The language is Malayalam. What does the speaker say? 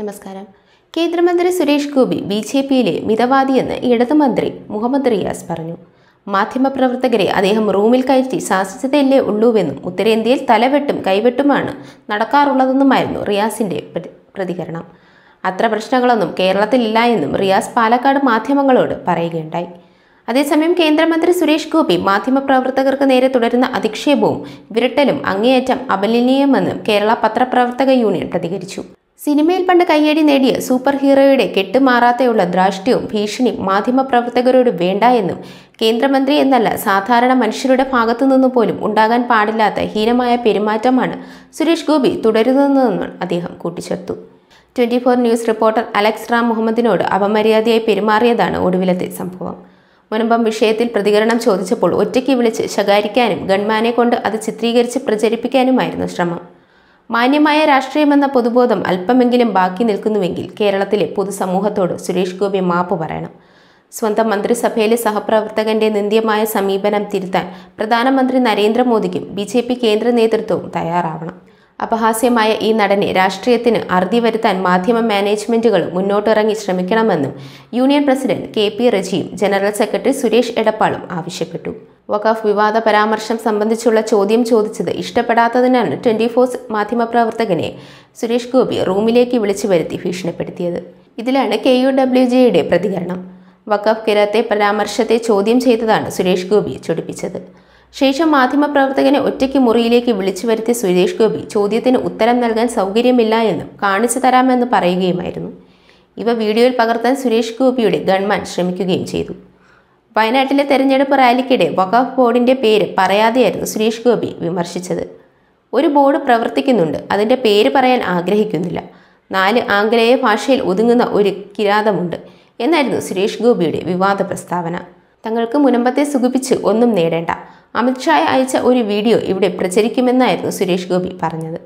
നമസ്കാരം കേന്ദ്രമന്ത്രി സുരേഷ് ഗോപി ബി ജെ പിയിലെ മിതവാദിയെന്ന് ഇടതുമന്ത്രി മുഹമ്മദ് റിയാസ് പറഞ്ഞു മാധ്യമപ്രവർത്തകരെ അദ്ദേഹം റൂമിൽ കയറ്റി ശാസിച്ചതല്ലേ ഉള്ളൂവെന്നും ഉത്തരേന്ത്യയിൽ തലവെട്ടും കൈവെട്ടുമാണ് നടക്കാറുള്ളതെന്നുമായിരുന്നു റിയാസിൻ്റെ പ്രതികരണം അത്ര പ്രശ്നങ്ങളൊന്നും കേരളത്തിലില്ല എന്നും റിയാസ് പാലക്കാട് മാധ്യമങ്ങളോട് പറയുകയുണ്ടായി അതേസമയം കേന്ദ്രമന്ത്രി സുരേഷ് ഗോപി മാധ്യമപ്രവർത്തകർക്ക് നേരെ തുടരുന്ന അധിക്ഷേപവും വിരട്ടലും അങ്ങേയറ്റം അപലനീയമെന്നും കേരള പത്രപ്രവർത്തക യൂണിയൻ പ്രതികരിച്ചു സിനിമയിൽ പണ്ട് കയ്യടി നേടിയ സൂപ്പർ ഹീറോയുടെ കെട്ടുമാറാത്തയുള്ള ദ്രാഷ്ട്യവും ഭീഷണിയും മാധ്യമപ്രവർത്തകരോട് വേണ്ട എന്നും കേന്ദ്രമന്ത്രി എന്നല്ല സാധാരണ മനുഷ്യരുടെ ഭാഗത്തു പോലും ഉണ്ടാകാൻ പാടില്ലാത്ത ഹീനമായ പെരുമാറ്റമാണ് സുരേഷ് ഗോപി തുടരുന്നതെന്നും അദ്ദേഹം കൂട്ടിച്ചേർത്തു twenty four news reporter Alex Ram മുഹമ്മദിനോട് അപമര്യാദയായി പെരുമാറിയതാണ് ഒടുവിലത്തെ സംഭവം മുൻപം വിഷയത്തിൽ പ്രതികരണം ചോദിച്ചപ്പോൾ ഒറ്റയ്ക്ക് വിളിച്ച് ശകാരിക്കാനും ഗൺമാനെ കൊണ്ട് അത് ചിത്രീകരിച്ച് പ്രചരിപ്പിക്കാനുമായിരുന്നു ശ്രമം മാന്യമായ രാഷ്ട്രീയമെന്ന പൊതുബോധം അല്പമെങ്കിലും ബാക്കി നിൽക്കുന്നുവെങ്കിൽ കേരളത്തിലെ പൊതുസമൂഹത്തോട് സുരേഷ് ഗോപി മാപ്പ് പറയണം സ്വന്തം മന്ത്രിസഭയിലെ സഹപ്രവർത്തകന്റെ നിന്ദ്യമായ സമീപനം തിരുത്താൻ പ്രധാനമന്ത്രി നരേന്ദ്രമോദിക്കും ബി ജെ പി കേന്ദ്ര നേതൃത്വവും തയ്യാറാവണം അപഹാസ്യമായ ഈ നടനെ രാഷ്ട്രീയത്തിന് അറുതി വരുത്താൻ മാധ്യമ മാനേജ്മെന്റുകൾ മുന്നോട്ടിറങ്ങി ശ്രമിക്കണമെന്നും യൂണിയൻ പ്രസിഡന്റ് കെ പി റജിയും ജനറൽ സെക്രട്ടറി സുരേഷ് എടപ്പാളും ആവശ്യപ്പെട്ടു വഖാഫ് വിവാദ പരാമർശം സംബന്ധിച്ചുള്ള ചോദ്യം ചോദിച്ചത് ഇഷ്ടപ്പെടാത്തതിനാണ് ട്വന്റി ഫോർ മാധ്യമപ്രവർത്തകനെ സുരേഷ് ഗോപി റൂമിലേക്ക് വിളിച്ചു വരുത്തി ഭീഷണിപ്പെടുത്തിയത് ഇതിലാണ് കെ യു ഡബ്ല്യു ജെയുടെ പ്രതികരണം വഖാഫ് കിരാത്തെ പരാമർശത്തെ ചോദ്യം ചെയ്തതാണ് സുരേഷ് ഗോപി ചൊടിപ്പിച്ചത് ശേഷം മാധ്യമപ്രവർത്തകനെ ഒറ്റയ്ക്ക് മുറിയിലേക്ക് വിളിച്ചു വരുത്തിയ സുരേഷ് ഗോപി ചോദ്യത്തിന് ഉത്തരം നൽകാൻ സൗകര്യമില്ല എന്നും കാണിച്ചു തരാമെന്ന് പറയുകയുമായിരുന്നു ഇവ വീഡിയോയിൽ പകർത്താൻ സുരേഷ് ഗോപിയുടെ ഗൺമാൻ ശ്രമിക്കുകയും ചെയ്തു വയനാട്ടിലെ തെരഞ്ഞെടുപ്പ് റാലിക്കിടെ വഖാഫ് ബോർഡിൻ്റെ പേര് പറയാതെയായിരുന്നു സുരേഷ് ഗോപി വിമർശിച്ചത് ഒരു ബോർഡ് പ്രവർത്തിക്കുന്നുണ്ട് അതിൻ്റെ പേര് പറയാൻ ആഗ്രഹിക്കുന്നില്ല നാല് ആംഗലേയ ഭാഷയിൽ ഒതുങ്ങുന്ന ഒരു കിരാതമുണ്ട് എന്നായിരുന്നു സുരേഷ് ഗോപിയുടെ വിവാദ പ്രസ്താവന തങ്ങൾക്ക് മുനമ്പത്തെ സുഖിപ്പിച്ച് ഒന്നും നേടേണ്ട അമിത്ഷായ അയച്ച ഒരു വീഡിയോ ഇവിടെ പ്രചരിക്കുമെന്നായിരുന്നു സുരേഷ് ഗോപി പറഞ്ഞത്